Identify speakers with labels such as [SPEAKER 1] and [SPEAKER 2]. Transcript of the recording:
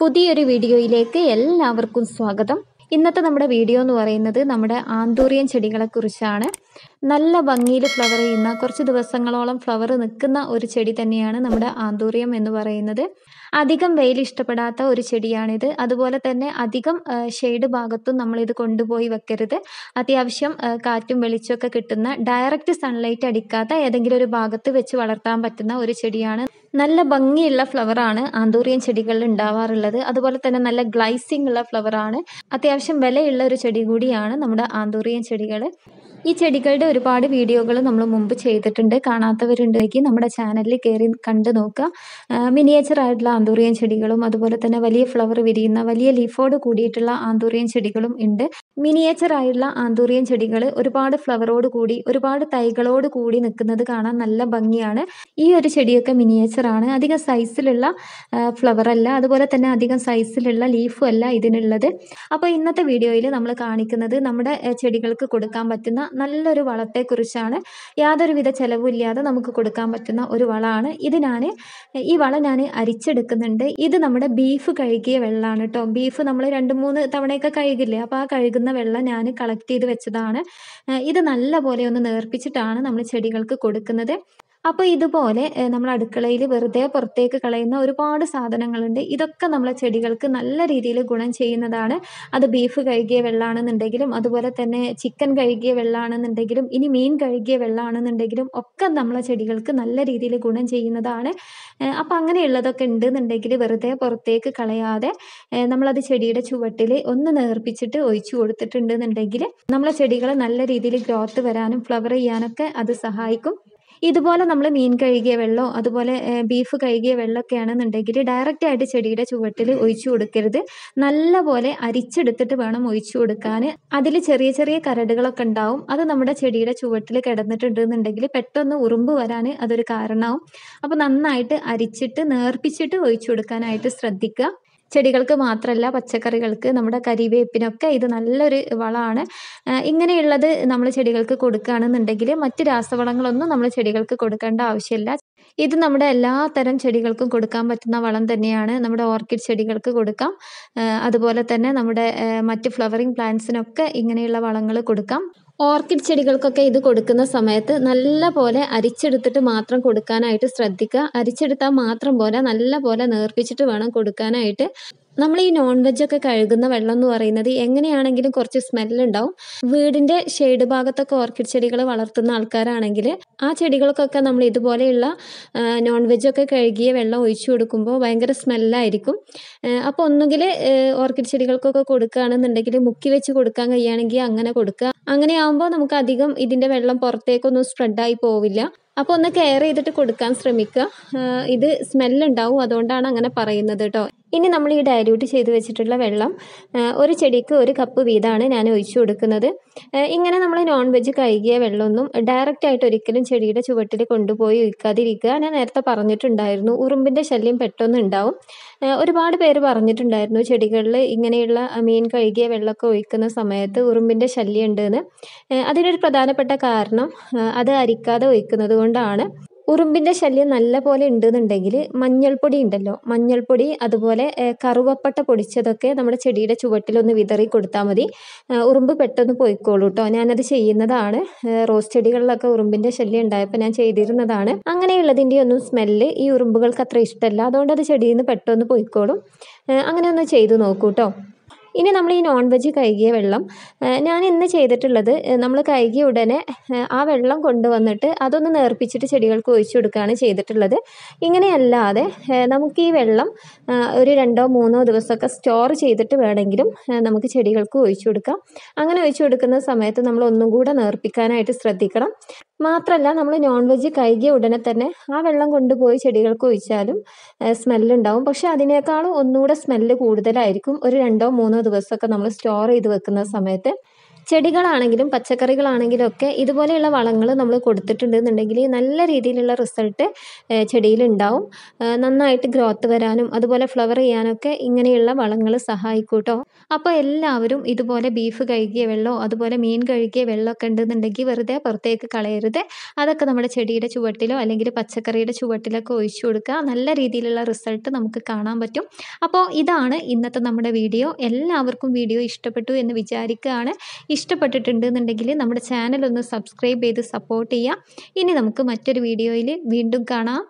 [SPEAKER 1] പുതിയൊരു വീഡിയോയിലേക്ക് എല്ലാവർക്കും സ്വാഗതം ഇന്നത്തെ നമ്മുടെ വീഡിയോ എന്ന് പറയുന്നത് നമ്മുടെ ആന്തൂറിയൻ ചെടികളെക്കുറിച്ചാണ് നല്ല ഭംഗിയിൽ ഫ്ലവർ ചെയ്യുന്ന കുറച്ച് ദിവസങ്ങളോളം ഫ്ലവർ നിൽക്കുന്ന ഒരു ചെടി തന്നെയാണ് നമ്മുടെ ആന്തൂറിയം എന്ന് പറയുന്നത് അധികം വെയിൽ ഇഷ്ടപ്പെടാത്ത ഒരു ചെടിയാണിത് അതുപോലെ തന്നെ അധികം ഷെയ്ഡ് ഭാഗത്തും നമ്മളിത് കൊണ്ടുപോയി വെക്കരുത് അത്യാവശ്യം കാറ്റും വെളിച്ചമൊക്കെ കിട്ടുന്ന ഡയറക്റ്റ് സൺലൈറ്റ് അടിക്കാത്ത ഏതെങ്കിലും ഒരു ഭാഗത്ത് വെച്ച് വളർത്താൻ പറ്റുന്ന ഒരു ചെടിയാണ് നല്ല ഭംഗിയുള്ള ഫ്ലവറാണ് ആന്തൂറിയൻ ചെടികളിൽ ഉണ്ടാവാറുള്ളത് അതുപോലെ തന്നെ നല്ല ഗ്ലൈസിംഗ് ഉള്ള ഫ്ലവറാണ് അത്യാവശ്യം വിലയുള്ള ഒരു ചെടി കൂടിയാണ് നമ്മുടെ ആന്തൂറിയൻ ചെടികൾ ഈ ചെടികളുടെ ഒരുപാട് വീഡിയോകൾ നമ്മൾ മുമ്പ് ചെയ്തിട്ടുണ്ട് കാണാത്തവരുണ്ടെങ്കിൽ നമ്മുടെ ചാനലിൽ കയറി കണ്ടു നോക്കുക മിനിയേച്ചർ ആയിട്ടുള്ള ആന്തൂറിയൻ ചെടികളും അതുപോലെ തന്നെ വലിയ ഫ്ലവർ വിരിയുന്ന വലിയ ലീഫോട് കൂടിയിട്ടുള്ള ആന്തൂറിയൻ ചെടികളും ഉണ്ട് മിനിയേച്ചറായുള്ള ആന്തൂറിയൻ ചെടികൾ ഒരുപാട് ഫ്ലവറോട് കൂടി ഒരുപാട് തൈകളോട് കൂടി നിൽക്കുന്നത് കാണാൻ നല്ല ഭംഗിയാണ് ഈ ഒരു ചെടിയൊക്കെ മിനിയേച്ചറാണ് അധികം സൈസിലുള്ള ഫ്ലവറല്ല അതുപോലെ തന്നെ അധികം സൈസിലുള്ള ലീഫും അല്ല ഇതിനുള്ളത് അപ്പോൾ ഇന്നത്തെ വീഡിയോയിൽ നമ്മൾ കാണിക്കുന്നത് നമ്മുടെ ചെടികൾക്ക് കൊടുക്കാൻ പറ്റുന്ന നല്ലൊരു വളത്തെക്കുറിച്ചാണ് യാതൊരുവിധ ചിലവില്ലാതെ നമുക്ക് കൊടുക്കാൻ പറ്റുന്ന ഒരു വളമാണ് ഇത് ഞാൻ ഈ വള ഞാൻ അരിച്ചെടുക്കുന്നുണ്ട് ഇത് നമ്മുടെ ബീഫ് കഴുകിയ വെള്ളമാണ് കേട്ടോ ബീഫ് നമ്മൾ രണ്ട് മൂന്ന് തവണയൊക്കെ കഴുകില്ലേ അപ്പോൾ ആ കഴുകുന്ന കിടന്ന വെള്ളം ഞാൻ കളക്ട് ചെയ്ത് വെച്ചതാണ് ഇത് നല്ലപോലെ ഒന്ന് നേർപ്പിച്ചിട്ടാണ് നമ്മൾ ചെടികൾക്ക് കൊടുക്കുന്നത് അപ്പോൾ ഇതുപോലെ നമ്മൾ അടുക്കളയിൽ വെറുതെ പുറത്തേക്ക് കളയുന്ന ഒരുപാട് സാധനങ്ങളുണ്ട് ഇതൊക്കെ നമ്മളെ ചെടികൾക്ക് നല്ല രീതിയിൽ ഗുണം ചെയ്യുന്നതാണ് അത് ബീഫ് കഴുകിയ വെള്ളമാണെന്നുണ്ടെങ്കിലും അതുപോലെ തന്നെ ചിക്കൻ കഴുകിയ വെള്ളമാണെന്നുണ്ടെങ്കിലും ഇനി മീൻ കഴുകിയ വെള്ളമാണെന്നുണ്ടെങ്കിലും ഒക്കെ നമ്മളെ ചെടികൾക്ക് നല്ല രീതിയിൽ ഗുണം ചെയ്യുന്നതാണ് അപ്പൊ അങ്ങനെയുള്ളതൊക്കെ ഉണ്ടെന്നുണ്ടെങ്കിൽ വെറുതെ പുറത്തേക്ക് കളയാതെ നമ്മളത് ചെടിയുടെ ചുവട്ടിൽ ഒന്ന് നേർപ്പിച്ചിട്ട് ഒഴിച്ചു കൊടുത്തിട്ടുണ്ടെന്നുണ്ടെങ്കിൽ നമ്മളെ ചെടികൾ നല്ല രീതിയിൽ ഗ്രോത്ത് വരാനും ഫ്ലവർ ചെയ്യാനൊക്കെ അത് സഹായിക്കും ഇതുപോലെ നമ്മൾ മീൻ കഴുകിയ വെള്ളമോ അതുപോലെ ബീഫ് കഴുകിയ വെള്ളമൊക്കെ ആണെന്നുണ്ടെങ്കിൽ ഡയറക്റ്റ് ആയിട്ട് ചെടിയുടെ ചുവട്ടിൽ ഒഴിച്ചു കൊടുക്കരുത് നല്ല പോലെ അരിച്ചെടുത്തിട്ട് വേണം ഒഴിച്ചു കൊടുക്കാൻ അതിൽ ചെറിയ ചെറിയ കരടുകളൊക്കെ ഉണ്ടാവും അത് നമ്മുടെ ചെടിയുടെ ചുവട്ടിൽ കിടന്നിട്ടുണ്ടെന്നുണ്ടെങ്കിൽ പെട്ടെന്ന് ഉറുമ്പ് വരാൻ അതൊരു കാരണമാവും അപ്പോൾ നന്നായിട്ട് അരിച്ചിട്ട് നേർപ്പിച്ചിട്ട് ഒഴിച്ചു കൊടുക്കാനായിട്ട് ശ്രദ്ധിക്കുക ചെടികൾക്ക് മാത്രമല്ല പച്ചക്കറികൾക്ക് നമ്മുടെ കരിവേപ്പിനൊക്കെ ഇത് നല്ലൊരു വളമാണ് ഇങ്ങനെയുള്ളത് നമ്മൾ ചെടികൾക്ക് കൊടുക്കുകയാണെന്നുണ്ടെങ്കിൽ മറ്റ് രാസവളങ്ങളൊന്നും നമ്മൾ ചെടികൾക്ക് കൊടുക്കേണ്ട ആവശ്യമില്ല ഇത് നമ്മുടെ എല്ലാ തരം ചെടികൾക്കും കൊടുക്കാൻ പറ്റുന്ന വളം തന്നെയാണ് നമ്മുടെ ഓർക്കിഡ് ചെടികൾക്ക് കൊടുക്കാം അതുപോലെ തന്നെ നമ്മുടെ മറ്റ് ഫ്ലവറിങ് പ്ലാന്റ്സിനൊക്കെ ഇങ്ങനെയുള്ള വളങ്ങൾ കൊടുക്കാം ഓർക്കിഡ് ചെടികൾക്കൊക്കെ ഇത് കൊടുക്കുന്ന സമയത്ത് നല്ല പോലെ അരിച്ചെടുത്തിട്ട് മാത്രം കൊടുക്കാനായിട്ട് ശ്രദ്ധിക്കുക അരിച്ചെടുത്താൽ മാത്രം പോരാ നല്ല പോലെ നേർപ്പിച്ചിട്ട് വേണം കൊടുക്കാനായിട്ട് നമ്മൾ ഈ നോൺ വെജൊക്കെ കഴുകുന്ന വെള്ളം എന്ന് പറയുന്നത് എങ്ങനെയാണെങ്കിലും കുറച്ച് സ്മെല്ലുണ്ടാവും വീടിന്റെ ഷെയ്ഡ് ഭാഗത്തൊക്കെ ഓർക്കിഡ് ചെടികൾ വളർത്തുന്ന ആൾക്കാരാണെങ്കിൽ ആ ചെടികൾക്കൊക്കെ നമ്മൾ ഇതുപോലെയുള്ള നോൺ വെജൊക്കെ കഴുകിയ വെള്ളം ഒഴിച്ചു കൊടുക്കുമ്പോൾ ഭയങ്കര സ്മെല്ലായിരിക്കും അപ്പോൾ ഒന്നുകിൽ ഓർക്കിഡ് ചെടികൾക്കൊക്കെ കൊടുക്കുകയാണെന്നുണ്ടെങ്കിൽ മുക്കി വെച്ച് കൊടുക്കാൻ കഴിയുകയാണെങ്കിൽ അങ്ങനെ കൊടുക്കുക അങ്ങനെ ആകുമ്പോൾ നമുക്ക് അധികം ഇതിൻ്റെ വെള്ളം പുറത്തേക്കൊന്നും സ്പ്രെഡായി പോവില്ല അപ്പോൾ ഒന്ന് കെയർ ചെയ്തിട്ട് കൊടുക്കാൻ ശ്രമിക്കുക ഇത് സ്മെല്ലുണ്ടാവും അതുകൊണ്ടാണ് അങ്ങനെ പറയുന്നത് കേട്ടോ ഇനി നമ്മൾ ഈ ഡയല്യൂട്ട് ചെയ്ത് വെച്ചിട്ടുള്ള വെള്ളം ഒരു ചെടിക്ക് ഒരു കപ്പ് വീതമാണ് ഞാൻ ഒഴിച്ചു കൊടുക്കുന്നത് ഇങ്ങനെ നമ്മൾ നോൺ വെജ് കഴുകിയ വെള്ളമൊന്നും ഡയറക്റ്റ് ആയിട്ട് ഒരിക്കലും ചെടിയുടെ ചുവട്ടിൽ കൊണ്ടുപോയി ഒഴിക്കാതിരിക്കുക ഞാൻ നേരത്തെ പറഞ്ഞിട്ടുണ്ടായിരുന്നു ഉറുമ്പിൻ്റെ ശല്യം പെട്ടെന്ന് ഉണ്ടാവും ഒരുപാട് പേര് പറഞ്ഞിട്ടുണ്ടായിരുന്നു ചെടികളിൽ ഇങ്ങനെയുള്ള മീൻ കഴുകിയ വെള്ളമൊക്കെ ഒഴിക്കുന്ന സമയത്ത് ഉറുമ്പിൻ്റെ ശല്യം ഉണ്ടെന്ന് അതിനൊരു പ്രധാനപ്പെട്ട കാരണം അത് അരിക്കാതെ ഒഴിക്കുന്നത് കൊണ്ടാണ് ഉറുമ്പിൻ്റെ ശല്യം നല്ല പോലെ ഉണ്ടെന്നുണ്ടെങ്കിൽ മഞ്ഞൾപ്പൊടി ഉണ്ടല്ലോ മഞ്ഞൾപ്പൊടി അതുപോലെ കറുവപ്പട്ട പൊടിച്ചതൊക്കെ നമ്മുടെ ചെടിയുടെ ചുവട്ടിലൊന്ന് വിതറി കൊടുത്താൽ മതി ഉറുമ്പ് പെട്ടെന്ന് പോയിക്കോളൂ കേട്ടോ ഞാനത് ചെയ്യുന്നതാണ് റോസ് ചെടികളിലൊക്കെ ഉറുമ്പിൻ്റെ ശല്യം ഉണ്ടായപ്പോൾ ഞാൻ ചെയ്തിരുന്നതാണ് അങ്ങനെയുള്ളതിൻ്റെ ഒന്നും സ്മെല്ല് ഈ ഉറുമ്പുകൾക്ക് അത്ര ഇഷ്ടമല്ല അതുകൊണ്ട് അത് ചെടിയിൽ നിന്ന് പെട്ടെന്ന് പോയിക്കോളും അങ്ങനെ ഒന്ന് ചെയ്തു നോക്കൂ കേട്ടോ ഇനി നമ്മൾ ഈ നോൺ വെജ് കഴുകിയ വെള്ളം ഞാൻ ഇന്ന് ചെയ്തിട്ടുള്ളത് നമ്മൾ കഴുകിയ ഉടനെ ആ വെള്ളം കൊണ്ടുവന്നിട്ട് അതൊന്ന് നേർപ്പിച്ചിട്ട് ചെടികൾക്ക് ഒഴിച്ചു കൊടുക്കുകയാണ് ചെയ്തിട്ടുള്ളത് ഇങ്ങനെയല്ലാതെ നമുക്ക് ഈ വെള്ളം ഒരു രണ്ടോ മൂന്നോ ദിവസമൊക്കെ സ്റ്റോർ ചെയ്തിട്ട് വേണമെങ്കിലും നമുക്ക് ചെടികൾക്ക് ഒഴിച്ചു കൊടുക്കാം അങ്ങനെ ഒഴിച്ചു കൊടുക്കുന്ന സമയത്ത് നമ്മൾ ഒന്നും കൂടെ നേർപ്പിക്കാനായിട്ട് ശ്രദ്ധിക്കണം മാത്രമല്ല നമ്മൾ നോൺ വെജ് കഴുകിയ ഉടനെ തന്നെ ആ വെള്ളം കൊണ്ടുപോയി ചെടികൾക്ക് ഒഴിച്ചാലും സ്മെല്ലുണ്ടാവും പക്ഷെ അതിനേക്കാളും ഒന്നുകൂടെ സ്മെല്ല് കൂടുതലായിരിക്കും ഒരു രണ്ടോ മൂന്നോ ദിവസമൊക്കെ നമ്മൾ സ്റ്റോർ ചെയ്ത് വെക്കുന്ന സമയത്ത് ചെടികളാണെങ്കിലും പച്ചക്കറികളാണെങ്കിലും ഒക്കെ ഇതുപോലെയുള്ള വളങ്ങൾ നമ്മൾ കൊടുത്തിട്ടുണ്ടെന്നുണ്ടെങ്കിൽ നല്ല രീതിയിലുള്ള റിസൾട്ട് ചെടിയിലുണ്ടാവും നന്നായിട്ട് ഗ്രോത്ത് വരാനും അതുപോലെ ഫ്ലവർ ചെയ്യാനൊക്കെ ഇങ്ങനെയുള്ള വളങ്ങൾ സഹായിക്കൂട്ടോ അപ്പോൾ എല്ലാവരും ഇതുപോലെ ബീഫ് കഴുകിയ വെള്ളമോ അതുപോലെ മീൻ കഴുകിയ വെള്ളമൊക്കെ ഉണ്ടെന്നുണ്ടെങ്കിൽ വെറുതെ പുറത്തേക്ക് കളയരുത് അതൊക്കെ നമ്മുടെ ചെടിയുടെ ചുവട്ടിലോ അല്ലെങ്കിൽ പച്ചക്കറിയുടെ ചുവട്ടിലൊക്കെ ഒഴിച്ചു കൊടുക്കുക നല്ല രീതിയിലുള്ള റിസൾട്ട് നമുക്ക് കാണാൻ പറ്റും അപ്പോൾ ഇതാണ് ഇന്നത്തെ നമ്മുടെ വീഡിയോ എല്ലാവർക്കും വീഡിയോ ഇഷ്ടപ്പെട്ടു എന്ന് വിചാരിക്കുകയാണ് ഇഷ്ടപ്പെട്ടിട്ടുണ്ടെന്നുണ്ടെങ്കിൽ നമ്മുടെ ചാനൽ ഒന്ന് സബ്സ്ക്രൈബ് ചെയ്ത് സപ്പോർട്ട് ചെയ്യുക ഇനി നമുക്ക് മറ്റൊരു വീഡിയോയിൽ വീണ്ടും കാണാം